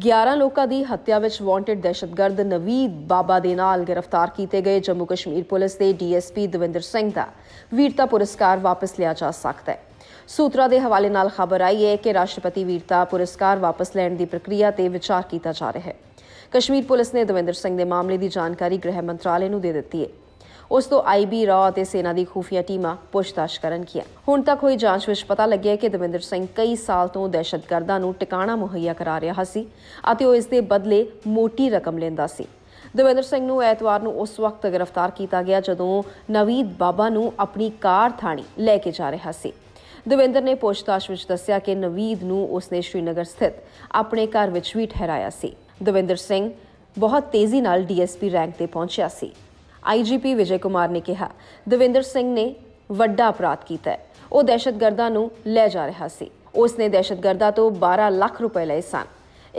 11 ਲੋਕਾਂ ਦੀ ਹੱਤਿਆ ਵਿੱਚ ਵਾਂਟਡ ਦਹਿਸ਼ਤਗਰਦ ਨਵੀਦ ਬਾਬਾ ਦੇ ਨਾਲ ਗ੍ਰਿਫਤਾਰ ਕੀਤੇ ਗਏ ਜੰਮੂ ਕਸ਼ਮੀਰ ਪੁਲਿਸ ਦੇ ਡੀਐਸਪੀ ਦਵਿੰਦਰ ਸਿੰਘ ਦਾ ਵੀਰਤਾ ਪੁਰਸਕਾਰ ਵਾਪਸ ਲਿਆ ਜਾ ਸਕਦਾ ਹੈ ਸੂਤਰਾ ਦੇ ਹਵਾਲੇ ਨਾਲ ਖਬਰ ਆਈ ਹੈ ਕਿ ਰਾਸ਼ਟਰਪਤੀ ਵੀਰਤਾ ਪੁਰਸਕਾਰ ਵਾਪਸ ਲੈਣ ਦੀ ਪ੍ਰਕਿਰਿਆ ਤੇ ਵਿਚਾਰ ਕੀਤਾ ਜਾ ਰਿਹਾ ਹੈ ਕਸ਼ਮੀਰ ਪੁਲਿਸ ਨੇ ਦਵਿੰਦਰ ਸਿੰਘ ਦੇ ਮਾਮਲੇ ਦੀ ਜਾਣਕਾਰੀ ਗ੍ਰਹਿ ਮੰਤਰਾਲੇ ਨੂੰ ਦੇ ਦਿੱਤੀ ਹੈ ਉਸ ਤੋਂ ਆਈਬੀ ਰਾਅ ਅਤੇ ਸੈਨਾ ਦੀ ਖੂਫੀਆ ਟੀਮਾਂ ਪੁੱਛਤਾਛ ਕੀਆ ਹੁਣ ਤੱਕ ਹੋਈ ਜਾਂਚ ਵਿੱਚ ਪਤਾ ਲੱਗਿਆ ਕਿ ਦਵਿੰਦਰ ਸਿੰਘ ਕਈ ਸਾਲ ਤੋਂ ਦਹਿਸ਼ਤਗਰਦਾਂ ਨੂੰ ਟਿਕਾਣਾ ਮੁਹੱਈਆ ਕਰਾ ਰਿਹਾ ਸੀ ਅਤੇ ਉਹ ਇਸ ਦੇ ਬਦਲੇ ਮੋਟੀ ਰਕਮ ਲੈਂਦਾ ਸੀ ਦਵਿੰਦਰ ਸਿੰਘ ਨੂੰ ਐਤਵਾਰ ਨੂੰ ਉਸ ਵਕਤ ਗ੍ਰਿਫਤਾਰ ਕੀਤਾ ਗਿਆ ਜਦੋਂ ਨਵੀਦ ਬਾਬਾ ਨੂੰ ਆਪਣੀ ਕਾਰ ਥਾਣੀ ਲੈ ਕੇ ਜਾ ਰਿਹਾ ਸੀ ਦਵਿੰਦਰ ਨੇ ਪੁੱਛਤਾਛ ਵਿੱਚ ਦੱਸਿਆ ਕਿ ਨਵੀਦ ਨੂੰ ਉਸਨੇ ਸ਼੍ਰੀਨਗਰ ਸਥਿਤ ਆਪਣੇ ਘਰ ਵਿੱਚ ਵੀ ਠਹਿਰਾਇਆ ਸੀ ਦਵਿੰਦਰ ਸਿੰਘ ਬਹੁਤ ਤੇਜ਼ੀ ਨਾਲ ਡੀਐਸਪੀ ਰੈਂਕ ਤੇ ਪਹੁੰਚਿਆ ਸੀ ਆਈਜੀਪੀ ਵਿਜੇ ਕੁਮਾਰ ਨੇ ਕਿਹਾ ਦਵਿੰਦਰ ਸਿੰਘ ਨੇ ਵੱਡਾ ਅਪਰਾਧ ਕੀਤਾ ਹੈ ਉਹ ਦਹਿਸ਼ਤਗਰਦਾਂ ਨੂੰ ਲੈ ਜਾ ਰਿਹਾ ਸੀ ਉਸ ਨੇ ਦਹਿਸ਼ਤਗਰਦਾਂ ਤੋਂ 12 ਲੱਖ ਰੁਪਏ ਲਏ ਸਨ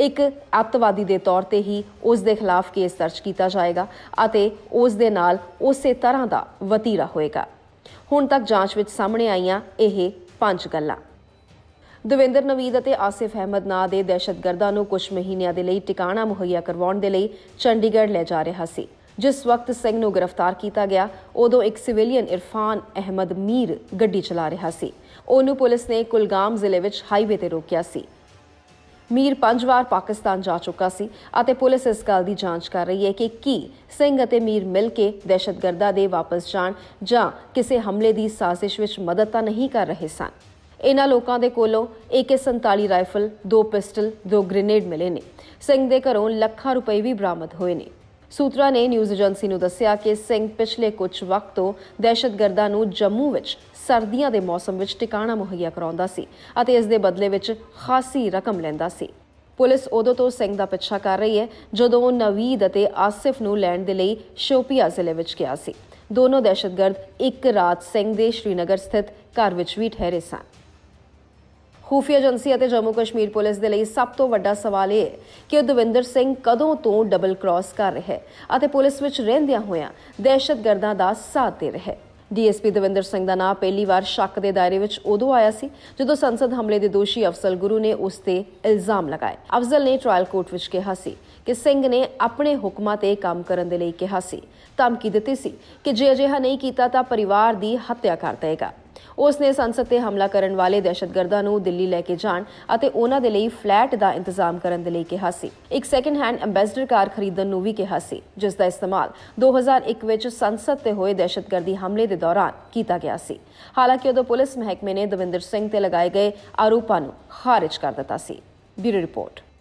ਇੱਕ ਅੱਤਵਾਦੀ ਦੇ ਤੌਰ ਤੇ ਹੀ ਉਸ ਦੇ ਖਿਲਾਫ ਕੇਸ ਦਰਜ ਕੀਤਾ ਜਾਏਗਾ ਅਤੇ ਉਸ ਦੇ ਨਾਲ ਉਸੇ ਤਰ੍ਹਾਂ ਦਾ ਵਤੀਰਾ ਹੋਏਗਾ ਹੁਣ ਤੱਕ ਜਾਂਚ ਵਿੱਚ ਸਾਹਮਣੇ ਆਈਆਂ ਇਹ ਪੰਜ ਗੱਲਾਂ ਦਵਿੰਦਰ ਨਵੀਦ ਅਤੇ ਆਸਿਫ ਅਹਿਮਦ ਨਾਂ ਦੇ ਦਹਿਸ਼ਤਗਰਦਾਂ ਨੂੰ ਕੁਝ ਮਹੀਨਿਆਂ ਦੇ ਲਈ ਟਿਕਾਣਾ ਮੁਹੱਈਆ ਕਰਵਾਉਣ ਦੇ ਲਈ ਚੰਡੀਗੜ੍ਹ ਲੈ ਜਾ ਰਿਹਾ ਸੀ ਜਿਸ ਵਕਤ ਸਿੰਘ ਨੂੰ ਗ੍ਰਿਫਤਾਰ ਕੀਤਾ ਗਿਆ ਉਦੋਂ ਇੱਕ ਸਿਵਿਲੀਅਨ ਇਰਫਾਨ ਅਹਿਮਦ ਮੀਰ ਗੱਡੀ ਚਲਾ ਰਿਹਾ ਸੀ ਉਹਨੂੰ ਪੁਲਿਸ ਨੇ ਕੁਲਗਾਮ ਜ਼ਿਲ੍ਹੇ ਵਿੱਚ ਹਾਈਵੇ ਤੇ ਰੋਕਿਆ ਸੀ ਮੀਰ ਪੰਜ ਵਾਰ ਪਾਕਿਸਤਾਨ ਜਾ ਚੁੱਕਾ ਸੀ ਅਤੇ ਪੁਲਿਸ ਇਸ ਗੱਲ ਦੀ ਜਾਂਚ ਕਰ ਰਹੀ ਹੈ ਕਿ ਕੀ ਸਿੰਘ ਅਤੇ ਮੀਰ ਮਿਲ ਕੇ ਦਹਿਸ਼ਤਗਰਦਾਂ ਦੇ ਵਾਪਸ ਜਾਣ ਜਾਂ ਕਿਸੇ ਹਮਲੇ ਦੀ ਸਾਜ਼ਿਸ਼ ਵਿੱਚ ਮਦਦ ਤਾਂ ਨਹੀਂ ਕਰ ਰਹੇ ਸਨ ਇਹਨਾਂ ਲੋਕਾਂ ਦੇ ਕੋਲੋਂ AK47 ਰਾਈਫਲ ਦੋ ਪਿਸਟਲ ਦੋ ਗ੍ਰੇਨੇਡ ਮਿਲੇ ਨੇ ਸਿੰਘ ਦੇ ਘਰੋਂ ਲੱਖਾਂ ਰੁਪਏ ਵੀ ਬਰਾਮਦ ਹੋਏ ਨੇ ਸੂਤਰਾ ਨੇ ਨਿਊਜ਼ ਏਜੰਸੀ ਨੂੰ ਦੱਸਿਆ ਕਿ ਸਿੰਘ ਪਿਛਲੇ ਕੁਝ ਵਕਤ ਤੋਂ ਦਹਿਸ਼ਤਗਰਦਾਂ ਨੂੰ ਜੰਮੂ ਵਿੱਚ ਸਰਦੀਆਂ ਦੇ ਮੌਸਮ ਵਿੱਚ ਟਿਕਾਣਾ ਮੁਹੱਈਆ ਕਰਾਉਂਦਾ ਸੀ ਅਤੇ ਇਸ ਦੇ ਬਦਲੇ ਵਿੱਚ ਖਾਸੀ ਰਕਮ ਲੈਂਦਾ ਸੀ ਪੁਲਿਸ ਉਦੋਂ ਤੋਂ ਸਿੰਘ ਦਾ ਪਿੱਛਾ ਕਰ ਰਹੀ ਹੈ ਜਦੋਂ ਨਵੀਦ ਅਤੇ ਆਸਿਫ ਨੂੰ ਲੈਣ ਦੇ ਲਈ ਸ਼ੋਪੀਆ ਜ਼ਿਲ੍ਹੇ ਵਿੱਚ ਗਿਆ ਸੀ ਦੋਨੋਂ ਦਹਿਸ਼ਤਗਰਦ ਇੱਕ ਰਾਤ ਸਿੰਘ ਦੇ ਸ਼੍ਰੀਨਗਰ ਸਥਿਤ ਘਰ ਵਿੱਚ ਵੀ ਠਹਿਰੇ ਸਨ ਖੂਫੀਆ ਏਜੰਸੀ ਅਤੇ ਜੰਮੂ ਕਸ਼ਮੀਰ ਪੁਲਿਸ ਦੇ ਲਈ ਸਭ ਤੋਂ ਵੱਡਾ ਸਵਾਲ ਇਹ ਹੈ ਕਿ ਦਵਿੰਦਰ ਸਿੰਘ ਕਦੋਂ ਤੋਂ ਡਬਲ ਕ੍ਰਾਸ ਕਰ ਰਿਹਾ ਹੈ ਅਤੇ ਪੁਲਿਸ ਵਿੱਚ ਰਹਿੰਦਿਆਂ ਹੋਇਆਂ ਦਹਿਸ਼ਤਗਰਦਾਂ ਦਾ ਸਾਥ ਦੇ ਰਿਹਾ ਹੈ ਡੀਐਸਪੀ ਦਵਿੰਦਰ ਸਿੰਘ ਦਾ ਨਾਮ ਪਹਿਲੀ ਵਾਰ ਸ਼ੱਕ ਦੇ ਦਾਇਰੇ ਵਿੱਚ ਉਦੋਂ ਆਇਆ ਸੀ ਜਦੋਂ ਸੰਸਦ ਹਮਲੇ ਦੇ ਦੋਸ਼ੀ ਅਫਸਲ ਗੁਰੂ ਨੇ ਉਸ ਤੇ ਇਲਜ਼ਾਮ ਲਗਾਏ ਅਫਜ਼ਲ ਨੇ ਟ੍ਰਾਇਲ ਕੋਰਟ ਵਿੱਚ ਕਿਹਾ ਸੀ ਕਿ ਸਿੰਘ ਨੇ ਆਪਣੇ ਹੁਕਮਾਂ ਤੇ ਕੰਮ ਕਰਨ ਦੇ ਲਈ ਕਿਹਾ ਸੀ ਧਮਕੀ ਦਿੱਤੀ ਸੀ ਕਿ ਜੇ ਅਜਿਹਾ ਨਹੀਂ ਕੀਤਾ ਤਾਂ ਪਰਿਵਾਰ ਦੀ ਹੱਤਿਆ ਕਰ ਦੇਵੇਗਾ ਉਸ ਨੇ ਸੰਸਦ ਤੇ ਹਮਲਾ ਕਰਨ ਵਾਲੇ ਦਹਿਸ਼ਤਗਰਦਾਂ ਨੂੰ ਦਿੱਲੀ ਲੈ ਕੇ ਜਾਣ ਅਤੇ ਉਹਨਾਂ ਦੇ ਲਈ ਫਲੈਟ ਦਾ ਇੰਤਜ਼ਾਮ ਕਰਨ ਦੇ ਲਈ ਕਿਹਾ ਸੀ ਇੱਕ ਸੈਕੰਡ ਹੈਂਡ ਐਮਬੈਸਡਰ ਕਾਰ ਖਰੀਦਣ ਨੂੰ ਵੀ ਕਿਹਾ ਸੀ ਜਿਸ ਦਾ ਇਸਤੇਮਾਲ 2001 ਵਿੱਚ ਸੰਸਦ ਤੇ ਹੋਏ ਦਹਿਸ਼ਤਗਰਦੀ ਹਮਲੇ ਦੇ ਦੌਰਾਨ ਕੀਤਾ ਗਿਆ ਸੀ ਹਾਲਾਂਕਿ ਉਦੋਂ ਪੁਲਿਸ ਮਹਿਕਮੇ ਨੇ ਦਵਿੰਦਰ ਸਿੰਘ ਤੇ ਲਗਾਏ ਗਏ ਆਰੋਪਾਂ ਨੂੰ ਖਾਰਜ ਕਰ ਦਿੱਤਾ ਸੀ ਬਿਊਰੋ ਰਿਪੋਰਟ